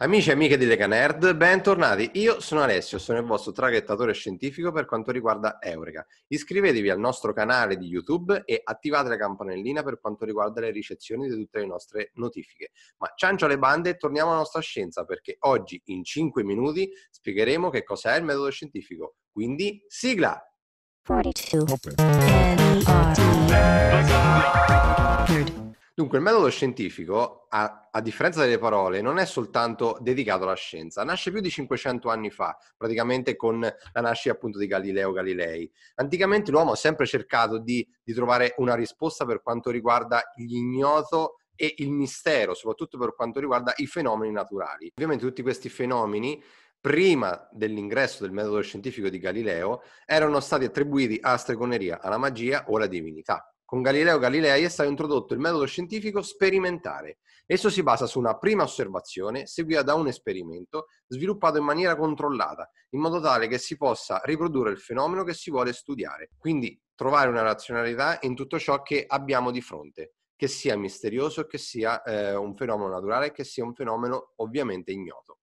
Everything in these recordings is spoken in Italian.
Amici e amiche di Lega Nerd, bentornati. Io sono Alessio, sono il vostro traghettatore scientifico per quanto riguarda Eureka. Iscrivetevi al nostro canale di YouTube e attivate la campanellina per quanto riguarda le ricezioni di tutte le nostre notifiche. Ma ciancio alle bande e torniamo alla nostra scienza perché oggi in 5 minuti spiegheremo che cos'è il metodo scientifico. Quindi sigla! 42. Dunque, il metodo scientifico, a, a, differenza delle parole, non è soltanto dedicato alla scienza, nasce più di 500 anni fa, praticamente con la nascita appunto di Galileo Galilei. Anticamente l'uomo ha sempre cercato di, di trovare una risposta per quanto riguarda l'ignoto e il mistero, soprattutto per quanto riguarda i fenomeni naturali. Ovviamente tutti questi fenomeni prima dell'ingresso del metodo scientifico di Galileo, erano stati attribuiti alla stregoneria, alla magia o alla divinità. Con Galileo Galilei è stato introdotto il metodo scientifico sperimentale. Esso si basa su una prima osservazione seguita da un esperimento sviluppato in maniera controllata, in modo tale che si possa riprodurre il fenomeno che si vuole studiare. Quindi trovare una razionalità in tutto ciò che abbiamo di fronte, che sia misterioso, che sia eh, un fenomeno naturale, che sia un fenomeno ovviamente ignoto.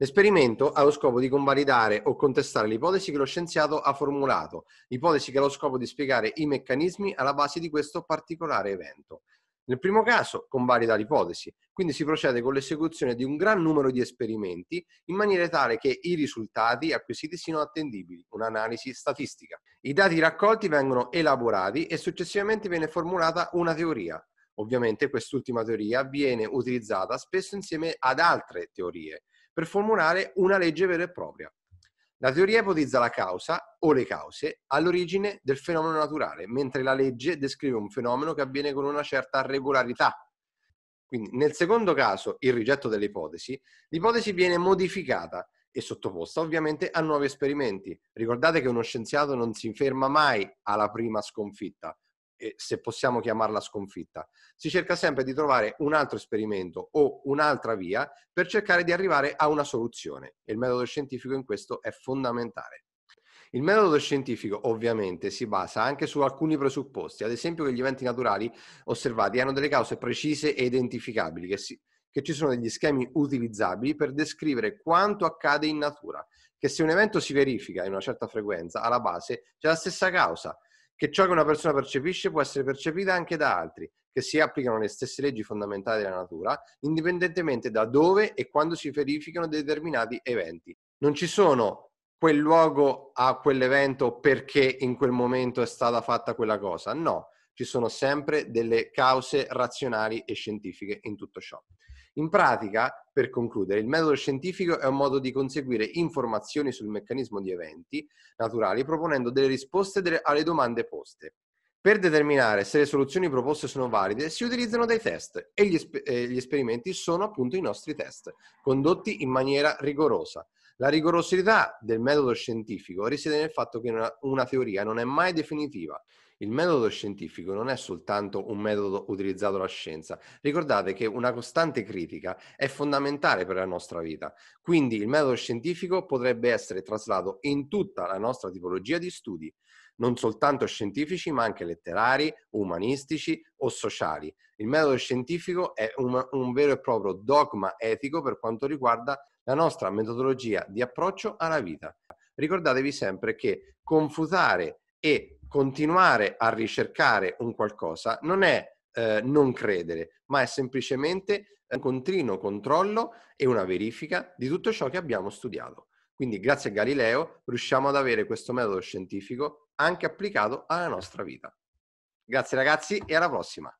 L'esperimento ha lo scopo di convalidare o contestare l'ipotesi che lo scienziato ha formulato, ipotesi che ha lo scopo di spiegare i meccanismi alla base di questo particolare evento. Nel primo caso convalida l'ipotesi, quindi si procede con l'esecuzione di un gran numero di esperimenti in maniera tale che i risultati acquisiti siano attendibili, un'analisi statistica. I dati raccolti vengono elaborati e successivamente viene formulata una teoria. Ovviamente quest'ultima teoria viene utilizzata spesso insieme ad altre teorie per formulare una legge vera e propria. La teoria ipotizza la causa o le cause all'origine del fenomeno naturale, mentre la legge descrive un fenomeno che avviene con una certa regolarità. Quindi nel secondo caso, il rigetto delle ipotesi, l'ipotesi viene modificata e sottoposta ovviamente a nuovi esperimenti. Ricordate che uno scienziato non si ferma mai alla prima sconfitta, se possiamo chiamarla sconfitta. Si cerca sempre di trovare un altro esperimento o un'altra via per cercare di arrivare a una soluzione e il metodo scientifico in questo è fondamentale. Il metodo scientifico ovviamente si basa anche su alcuni presupposti, ad esempio che gli eventi naturali osservati hanno delle cause precise e identificabili, che, si, che ci sono degli schemi utilizzabili per descrivere quanto accade in natura, che se un evento si verifica in una certa frequenza, alla base c'è la stessa causa, che ciò che una persona percepisce può essere percepita anche da altri, che si applicano le stesse leggi fondamentali della natura, indipendentemente da dove e quando si verificano determinati eventi. Non ci sono quel luogo a quell'evento perché in quel momento è stata fatta quella cosa, no, ci sono sempre delle cause razionali e scientifiche in tutto ciò. In pratica, per concludere, il metodo scientifico è un modo di conseguire informazioni sul meccanismo di eventi naturali proponendo delle risposte alle domande poste. Per determinare se le soluzioni proposte sono valide si utilizzano dei test e gli, esper- e gli esperimenti sono appunto i nostri test, condotti in maniera rigorosa. La rigorosità del metodo scientifico risiede nel fatto che una, una teoria non è mai definitiva il metodo scientifico non è soltanto un metodo utilizzato dalla scienza. Ricordate che una costante critica è fondamentale per la nostra vita, quindi il metodo scientifico potrebbe essere traslato in tutta la nostra tipologia di studi, non soltanto scientifici, ma anche letterari, umanistici o sociali. Il metodo scientifico è un, un vero e proprio dogma etico per quanto riguarda la nostra metodologia di approccio alla vita. Ricordatevi sempre che confutare e continuare a ricercare un qualcosa non è eh, non credere, ma è semplicemente un continuo controllo e una verifica di tutto ciò che abbiamo studiato. Quindi grazie a Galileo riusciamo ad avere questo metodo scientifico anche applicato alla nostra vita. Grazie ragazzi e alla prossima!